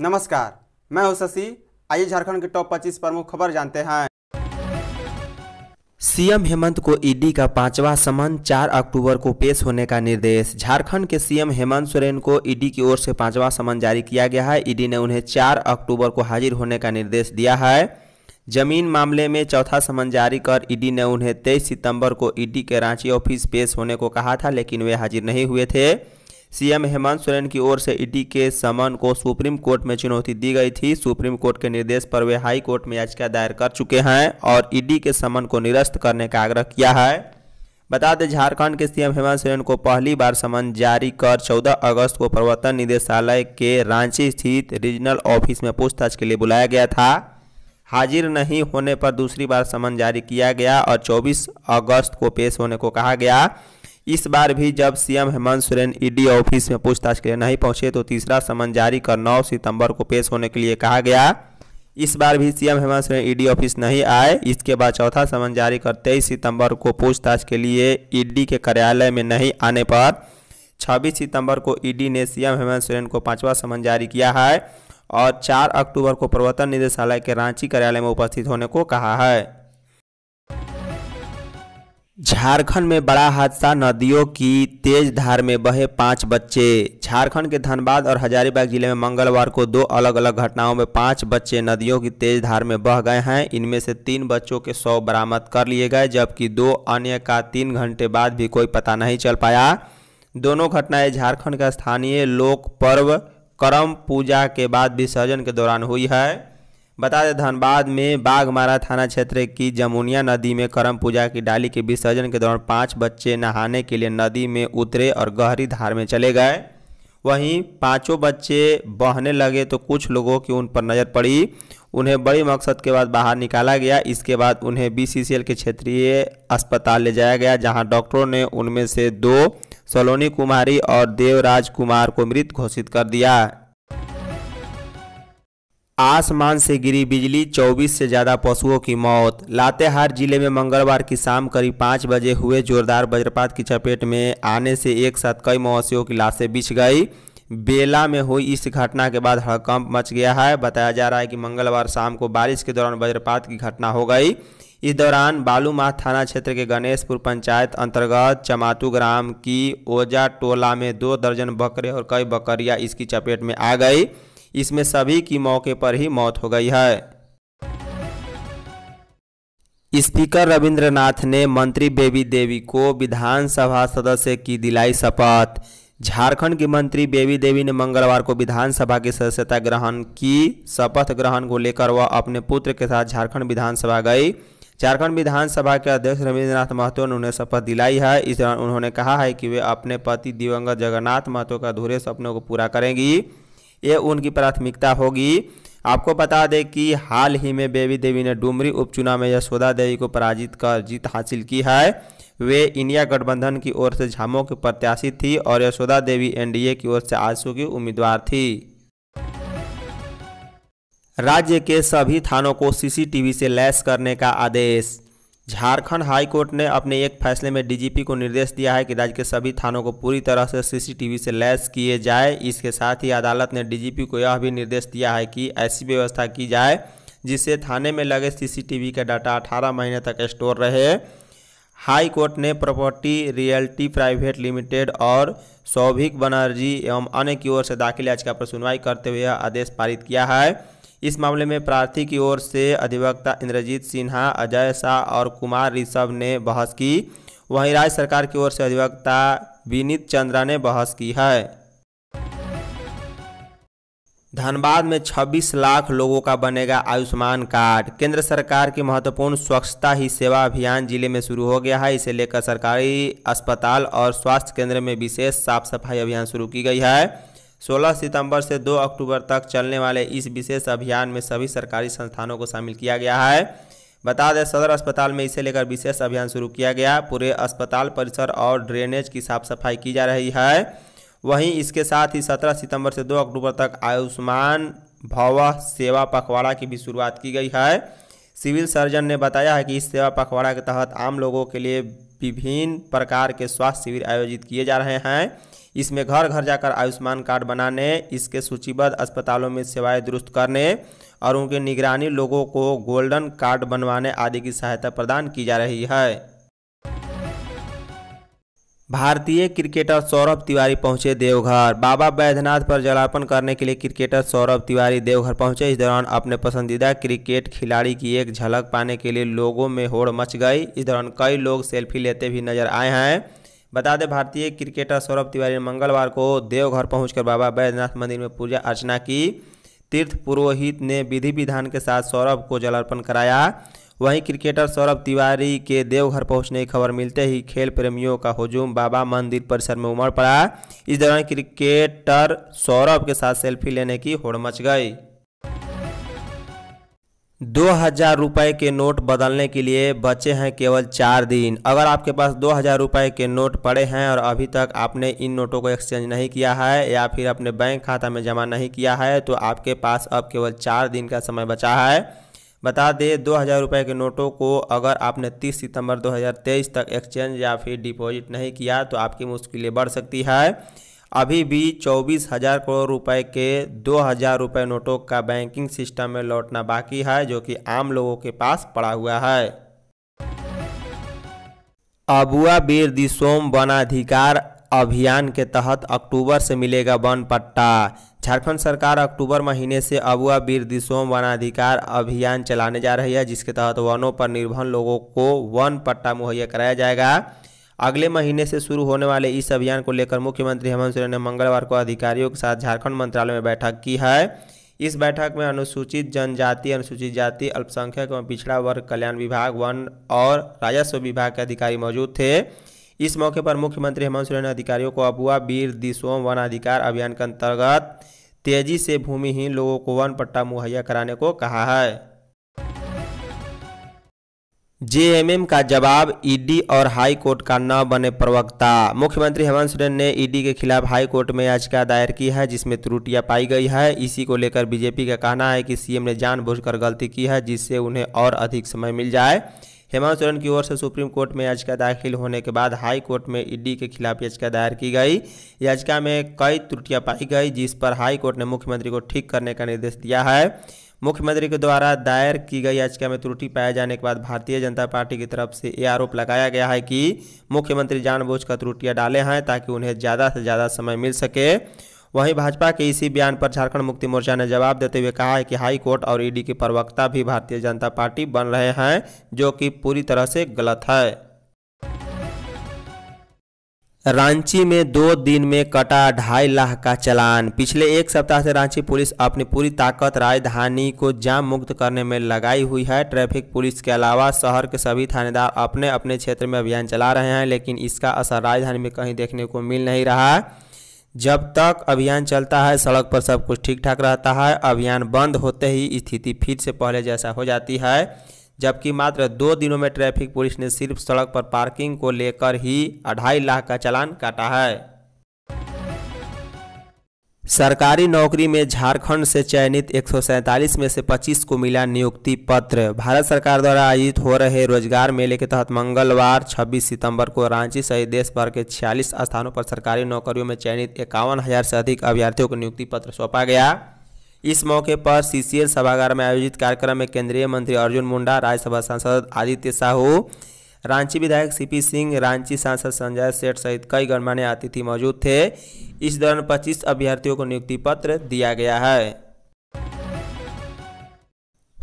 नमस्कार मैं हूं शशि आइए झारखंड के टॉप 25 प्रमुख खबर जानते हैं सीएम हेमंत को ईडी का पांचवा समन 4 अक्टूबर को पेश होने का निर्देश झारखंड के सीएम हेमंत सोरेन को ईडी की ओर से पांचवा समन जारी किया गया है ईडी ने उन्हें 4 अक्टूबर को हाजिर होने का निर्देश दिया है जमीन मामले में चौथा समन जारी कर ईडी ने उन्हें तेईस सितंबर को ईडी के रांची ऑफिस पेश होने को कहा था लेकिन वे हाजिर नहीं हुए थे सीएम हेमंत सोरेन की ओर से ईडी के समन को सुप्रीम कोर्ट में चुनौती दी गई थी सुप्रीम कोर्ट के निर्देश पर वे हाई कोर्ट में याचिका दायर कर चुके हैं और ईडी के समन को निरस्त करने का आग्रह किया है बता दें झारखंड के सीएम हेमंत सोरेन को पहली बार समन जारी कर 14 अगस्त को प्रवर्तन निदेशालय के रांची स्थित रीजनल ऑफिस में पूछताछ के लिए बुलाया गया था हाजिर नहीं होने पर दूसरी बार समन जारी किया गया और 24 अगस्त को पेश होने को कहा गया इस बार भी जब CM Hemant Soren ED office में पूछताछ के लिए नहीं पहुंचे तो तीसरा समन जारी कर 9 सितंबर को पेश होने के लिए कहा गया इस बार भी CM Hemant Soren ED office नहीं आए इसके बाद चौथा समन जारी कर तेईस सितंबर को पूछताछ के लिए ईडी के कार्यालय में नहीं आने पर छब्बीस सितंबर को ईडी ने सीएम हेमंत सोरेन को पांचवा समन जारी किया है और 4 अक्टूबर को प्रवर्तन निदेशालय के रांची कार्यालय में उपस्थित होने को कहा है झारखंड में बड़ा हादसा नदियों की तेज धार में बहे पांच बच्चे झारखंड के धनबाद और हजारीबाग जिले में मंगलवार को दो अलग अलग घटनाओं में पांच बच्चे नदियों की तेज धार में बह गए हैं इनमें से तीन बच्चों के शव बरामद कर लिए गए जबकि दो अन्य का तीन घंटे बाद भी कोई पता नहीं चल पाया दोनों घटनाएं झारखंड का स्थानीय लोक पर्व करम पूजा के बाद विसर्जन के दौरान हुई है बता दें धनबाद में बाघमारा थाना क्षेत्र की जमुनिया नदी में करम पूजा की डाली के विसर्जन के दौरान पाँच बच्चे नहाने के लिए नदी में उतरे और गहरी धार में चले गए वहीं पांचों बच्चे बहने लगे तो कुछ लोगों की उन पर नज़र पड़ी उन्हें बड़ी मकसद के बाद बाहर निकाला गया इसके बाद उन्हें बी के क्षेत्रीय अस्पताल ले जाया गया जहाँ डॉक्टरों ने उनमें से दो सलोनी कुमारी और देवराज कुमार को मृत घोषित कर दिया आसमान से गिरी बिजली 24 से ज़्यादा पशुओं की मौत लातेहार जिले में मंगलवार की शाम करीब पाँच बजे हुए जोरदार वज्रपात की चपेट में आने से एक साथ कई मवेशियों की लाशें बिछ गई बेला में हुई इस घटना के बाद हड़कंप मच गया है बताया जा रहा है कि मंगलवार शाम को बारिश के दौरान वज्रपात की घटना हो गई इस दौरान बालूमाह थाना क्षेत्र के गणेशपुर पंचायत अंतर्गत चमातू ग्राम की ओजा टोला में दो दर्जन बकरे और कई बकरियां इसकी चपेट में आ गई इसमें सभी की मौके पर ही मौत हो गई है स्पीकर रविंद्रनाथ ने मंत्री बेबी देवी को विधानसभा सदस्य की दिलाई शपथ झारखंड की मंत्री बेबी देवी ने मंगलवार को विधानसभा की सदस्यता ग्रहण की शपथ ग्रहण को लेकर वह अपने पुत्र के साथ झारखंड विधानसभा गई झारखंड विधानसभा के अध्यक्ष रविन्द्रनाथ महतो ने उन्हें शपथ दिलाई है इस दौरान उन्होंने कहा है कि वे अपने पति दिवंगत जगन्नाथ महतो के अधूरे सपनों को पूरा करेंगी ये उनकी प्राथमिकता होगी आपको बता दें कि हाल ही में बेबी देवी ने डुमरी उपचुनाव में यशोदा देवी को पराजित कर जीत हासिल की है वे इंडिया गठबंधन की ओर से झामों की प्रत्याशी थी और यशोदा देवी एनडीए की ओर से आजसू की उम्मीदवार थी राज्य के सभी थानों को सीसीटीवी से लैस करने का आदेश झारखंड हाईकोर्ट ने अपने एक फैसले में डीजीपी को निर्देश दिया है कि राज्य के सभी थानों को पूरी तरह से सीसीटीवी से लैस किए जाए इसके साथ ही अदालत ने डीजीपी को यह भी निर्देश दिया है कि ऐसी व्यवस्था की जाए जिससे थाने में लगे सीसीटीवी का डाटा 18 महीने तक स्टोर रहे हाई कोर्ट ने प्रॉपर्टी रियल्टी प्राइवेट लिमिटेड और सौभिक बनर्जी एवं अन्य की ओर से दाखिल याचिका पर सुनवाई करते हुए यह आदेश पारित किया है इस मामले में प्रार्थी की ओर से अधिवक्ता इंद्रजीत सिन्हा अजय शाह और कुमार ऋषभ ने बहस की वहीं राज्य सरकार की ओर से अधिवक्ता विनीत चंद्रा ने बहस की है धनबाद में 26 लाख लोगों का बनेगा आयुष्मान कार्ड केंद्र सरकार की महत्वपूर्ण स्वच्छता ही सेवा अभियान जिले में शुरू हो गया है इसे लेकर सरकारी अस्पताल और स्वास्थ्य केंद्र में विशेष साफ सफाई अभियान शुरू की गई है 16 सितंबर से 2 अक्टूबर तक चलने वाले इस विशेष अभियान में सभी सरकारी संस्थानों को शामिल किया गया है बता दें सदर अस्पताल में इसे लेकर विशेष अभियान शुरू किया गया पूरे अस्पताल परिसर और ड्रेनेज की साफ सफाई की जा रही है वहीं इसके साथ ही 17 सितंबर से 2 अक्टूबर तक आयुष्मान भव सेवा पखवाड़ा की भी शुरुआत की गई है सिविल सर्जन ने बताया है कि इस सेवा पखवाड़ा के तहत आम लोगों के लिए विभिन्न प्रकार के स्वास्थ्य शिविर आयोजित किए जा रहे हैं इसमें घर घर जाकर आयुष्मान कार्ड बनाने इसके सूचीबद्ध अस्पतालों में सेवाएं दुरुस्त करने और उनके निगरानी लोगों को गोल्डन कार्ड बनवाने आदि की सहायता प्रदान की जा रही है भारतीय क्रिकेटर सौरभ तिवारी पहुंचे देवघर बाबा बैद्यनाथ पर जलार्पण करने के लिए क्रिकेटर सौरभ तिवारी देवघर पहुंचे इस दौरान अपने पसंदीदा क्रिकेट खिलाड़ी की एक झलक पाने के लिए लोगों में होड़ मच गई इस दौरान कई लोग सेल्फी लेते भी नजर आए हैं बता दें भारतीय क्रिकेटर सौरभ तिवारी ने मंगलवार को देवघर पहुंचकर बाबा बैद्यनाथ मंदिर में पूजा अर्चना की तीर्थ पुरोहित ने विधि विधान के साथ सौरभ को जलार्पण कराया वहीं क्रिकेटर सौरभ तिवारी के देवघर पहुंचने की खबर मिलते ही खेल प्रेमियों का हुजूम बाबा मंदिर परिसर में उमड़ पड़ा इस दौरान क्रिकेटर सौरभ के साथ सेल्फी लेने की होड़ मच गई दो हज़ार रुपये के नोट बदलने के लिए बचे हैं केवल चार दिन अगर आपके पास दो हज़ार रुपये के नोट पड़े हैं और अभी तक आपने इन नोटों को एक्सचेंज नहीं किया है या फिर अपने बैंक खाता में जमा नहीं किया है तो आपके पास अब केवल चार दिन का समय बचा है बता दें दो हज़ार रुपये के नोटों को अगर आपने तीस सितंबर दो तक एक्सचेंज या फिर डिपॉजिट नहीं किया तो आपकी मुश्किलें बढ़ सकती है अभी भी चौबीस हजार करोड़ रुपए के दो हजार रुपये नोटों का बैंकिंग सिस्टम में लौटना बाकी है जो कि आम लोगों के पास पड़ा हुआ है अबुआ बीर दिसोम वनाधिकार अभियान के तहत अक्टूबर से मिलेगा वन पट्टा झारखंड सरकार अक्टूबर महीने से अबुआ बीर दिसोम वनाधिकार अभियान चलाने जा रही है जिसके तहत वनों पर निर्भर लोगों को वन पट्टा मुहैया कराया जाएगा अगले महीने से शुरू होने वाले इस अभियान को लेकर मुख्यमंत्री हेमंत सोरेन ने मंगलवार को अधिकारियों के साथ झारखंड मंत्रालय में बैठक की है इस बैठक में अनुसूचित जनजाति अनुसूचित जाति अल्पसंख्यक एवं पिछड़ा वर्ग कल्याण विभाग वन और राजस्व विभाग के अधिकारी मौजूद थे इस मौके पर मुख्यमंत्री हेमंत सोरेन ने अधिकारियों को अबुआ वीर दिसोम वन अधिकार अभियान के अंतर्गत तेजी से भूमिहीन लोगों को वन पट्टा मुहैया कराने को कहा है जेएमएम का जवाब ईडी और हाई कोर्ट का न बने प्रवक्ता मुख्यमंत्री हेमंत सोरेन ने ईडी के खिलाफ हाई कोर्ट में याचिका दायर की है जिसमें त्रुटियां पाई गई है इसी को लेकर बीजेपी का कहना है कि सीएम ने जानबूझकर गलती की है जिससे उन्हें और अधिक समय मिल जाए हेमंत सोरेन की ओर से सुप्रीम कोर्ट में याचिका दाखिल होने के बाद हाई कोर्ट में ईडी के खिलाफ याचिका दायर की गई याचिका में कई त्रुटियां पाई गई जिस पर हाई कोर्ट ने मुख्यमंत्री को ठीक करने का निर्देश दिया है मुख्यमंत्री के द्वारा दायर की गई याचिका में त्रुटि पाए जाने के बाद भारतीय जनता पार्टी की तरफ से ये आरोप लगाया गया है कि मुख्यमंत्री जानबूझकर त्रुटियां डाले हैं ताकि उन्हें ज़्यादा से ज़्यादा समय मिल सके वहीं भाजपा के इसी बयान पर झारखंड मुक्ति मोर्चा ने जवाब देते हुए कहा है कि हाई कोर्ट और ईडी के प्रवक्ता भी भारतीय जनता पार्टी बन रहे हैं जो कि पूरी तरह से गलत है रांची में दो दिन में कटा ढाई लाख का चलान पिछले एक सप्ताह से रांची पुलिस अपनी पूरी ताकत राजधानी को जाम मुक्त करने में लगाई हुई है ट्रैफिक पुलिस के अलावा शहर के सभी थानेदार अपने अपने क्षेत्र में अभियान चला रहे हैं लेकिन इसका असर राजधानी में कहीं देखने को मिल नहीं रहा जब तक अभियान चलता है सड़क पर सब कुछ ठीक ठाक रहता है अभियान बंद होते ही स्थिति फिर से पहले जैसा हो जाती है जबकि मात्र दो दिनों में ट्रैफिक पुलिस ने सिर्फ सड़क पर पार्किंग को लेकर ही अढ़ाई लाख का चालान काटा है सरकारी नौकरी में झारखंड से चयनित एक में से 25 को मिला नियुक्ति पत्र भारत सरकार द्वारा आयोजित हो रहे रोजगार मेले के तहत मंगलवार 26 सितंबर को रांची सहित देश भर के 46 स्थानों पर सरकारी नौकरियों में चयनित इक्यावन से अधिक अभ्यर्थियों को नियुक्ति पत्र सौंपा गया इस मौके पर सीसीएल सभागार में आयोजित कार्यक्रम में केंद्रीय मंत्री अर्जुन मुंडा राज्यसभा सांसद आदित्य साहू रांची विधायक सीपी सिंह रांची सांसद संजय सेठ सहित कई गणमान्य अतिथि मौजूद थे इस दौरान 25 अभ्यर्थियों को नियुक्ति पत्र दिया गया है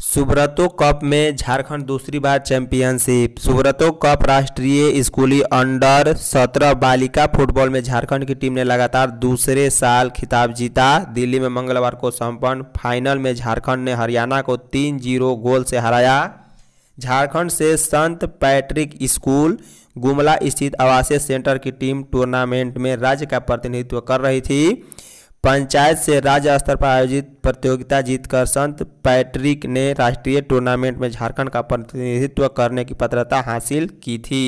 सुब्रतो कप में झारखंड दूसरी बार चैंपियनशिप सुब्रतो कप राष्ट्रीय स्कूली अंडर सत्रह बालिका फुटबॉल में झारखंड की टीम ने लगातार दूसरे साल खिताब जीता दिल्ली में मंगलवार को संपन्न फाइनल में झारखंड ने हरियाणा को तीन जीरो गोल से हराया झारखंड से संत पैट्रिक स्कूल गुमला स्थित आवासीय सेंटर की टीम टूर्नामेंट में राज्य का प्रतिनिधित्व कर रही थी पंचायत से राज्य स्तर पर आयोजित प्रतियोगिता जीतकर संत पैट्रिक ने राष्ट्रीय टूर्नामेंट में झारखंड का प्रतिनिधित्व करने की पात्रता हासिल की थी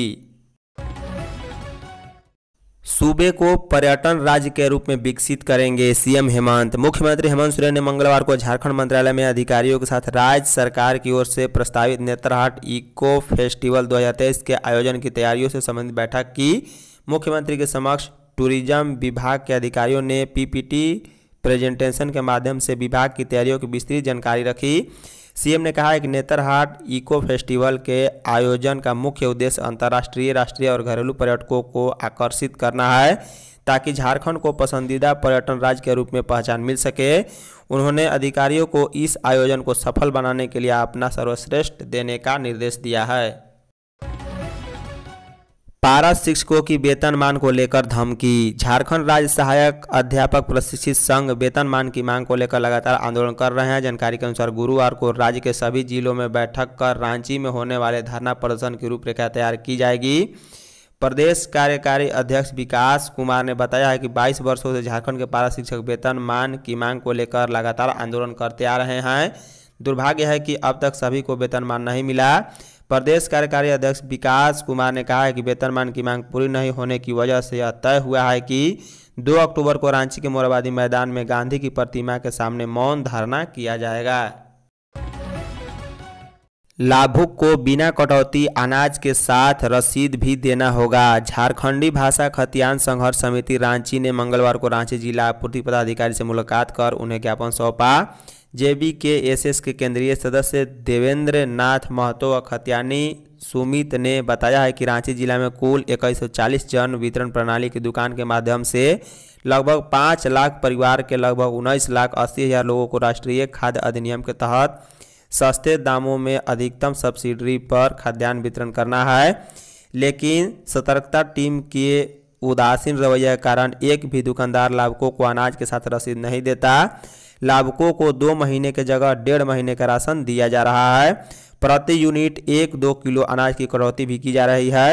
सूबे को पर्यटन राज्य के रूप में विकसित करेंगे सीएम हेमंत मुख्यमंत्री हेमंत सोरेन ने मंगलवार को झारखंड मंत्रालय में अधिकारियों के साथ राज्य सरकार की ओर से प्रस्तावित नेत्रहाट इको फेस्टिवल 2023 के आयोजन की तैयारियों से संबंधित बैठक की मुख्यमंत्री के समक्ष टूरिज्म विभाग के अधिकारियों ने पीपीटी प्रेजेंटेशन के माध्यम से विभाग की तैयारियों की विस्तृत जानकारी रखी सीएम ने कहा कि नेतरहाट इको फेस्टिवल के आयोजन का मुख्य उद्देश्य अंतर्राष्ट्रीय राष्ट्रीय और घरेलू पर्यटकों को आकर्षित करना है ताकि झारखंड को पसंदीदा पर्यटन राज्य के रूप में पहचान मिल सके उन्होंने अधिकारियों को इस आयोजन को सफल बनाने के लिए अपना सर्वश्रेष्ठ देने का निर्देश दिया है पारा शिक्षकों की वेतन मान को लेकर धमकी झारखंड राज्य सहायक अध्यापक प्रशिक्षित संघ वेतन मान की मांग को लेकर लगातार आंदोलन कर रहे हैं जानकारी के अनुसार गुरुवार को राज्य के सभी जिलों में बैठक कर रांची में होने वाले धरना प्रदर्शन की रूपरेखा तैयार की जाएगी प्रदेश कार्यकारी अध्यक्ष विकास कुमार ने बताया है कि बाईस वर्षों से झारखंड के पारा शिक्षक वेतन मान की मांग को लेकर लगातार आंदोलन करते आ रहे हैं दुर्भाग्य है कि अब तक सभी को वेतनमान नहीं मिला प्रदेश कार्यकारी अध्यक्ष विकास कुमार ने कहा है कि वेतनमान की मांग पूरी नहीं होने की वजह से यह तय हुआ है कि 2 अक्टूबर को रांची के मोराबादी मैदान में गांधी की प्रतिमा के सामने मौन धारणा किया जाएगा लाभुक को बिना कटौती अनाज के साथ रसीद भी देना होगा झारखंडी भाषा खतियान संघर्ष समिति रांची ने मंगलवार को रांची जिला आपूर्ति पदाधिकारी से मुलाकात कर उन्हें ज्ञापन सौंपा बी के एस एस के केंद्रीय सदस्य देवेंद्र नाथ महतो व खतियानी सुमित ने बताया है कि रांची जिला में कुल चालीस जन वितरण प्रणाली की दुकान के माध्यम से लगभग पाँच लाख परिवार के लगभग उन्नीस लाख अस्सी हज़ार लोगों को राष्ट्रीय खाद्य अधिनियम के तहत सस्ते दामों में अधिकतम सब्सिडी पर खाद्यान्न वितरण करना है लेकिन सतर्कता टीम के उदासीन रवैया के कारण एक भी दुकानदार लाभकों को अनाज के साथ रसीद नहीं देता लाभुकों को दो महीने के जगह डेढ़ महीने का राशन दिया जा रहा है प्रति यूनिट एक दो किलो अनाज की कटौती भी की जा रही है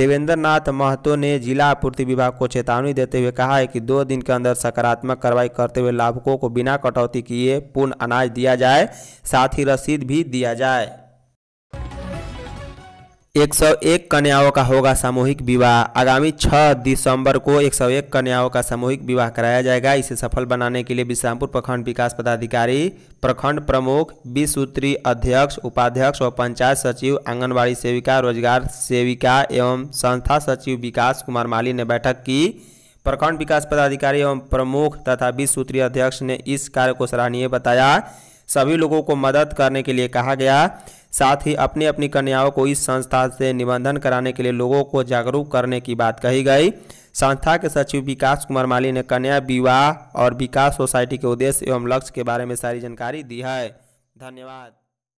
देवेंद्र नाथ महतो ने जिला आपूर्ति विभाग को चेतावनी देते हुए कहा है कि दो दिन के अंदर सकारात्मक कार्रवाई करते हुए लाभुकों को बिना कटौती किए पूर्ण अनाज दिया जाए साथ ही रसीद भी दिया जाए एक सौ एक कन्याओं का होगा सामूहिक विवाह आगामी 6 दिसंबर को एक सौ एक कन्याओं का सामूहिक विवाह कराया जाएगा इसे सफल बनाने के लिए विश्रामपुर प्रखंड विकास पदाधिकारी प्रखंड प्रमुख बीस सूत्री अध्यक्ष उपाध्यक्ष और पंचायत सचिव आंगनबाड़ी सेविका रोजगार सेविका एवं संस्था सचिव विकास कुमार माली ने बैठक की प्रखंड विकास पदाधिकारी एवं प्रमुख तथा बीस सूत्री अध्यक्ष ने इस कार्य को सराहनीय बताया सभी लोगों को मदद करने के लिए कहा गया साथ ही अपनी अपनी कन्याओं को इस संस्था से निबंधन कराने के लिए लोगों को जागरूक करने की बात कही गई संस्था के सचिव विकास कुमार माली ने कन्या विवाह और विकास सोसाइटी के उद्देश्य एवं लक्ष्य के बारे में सारी जानकारी दी है धन्यवाद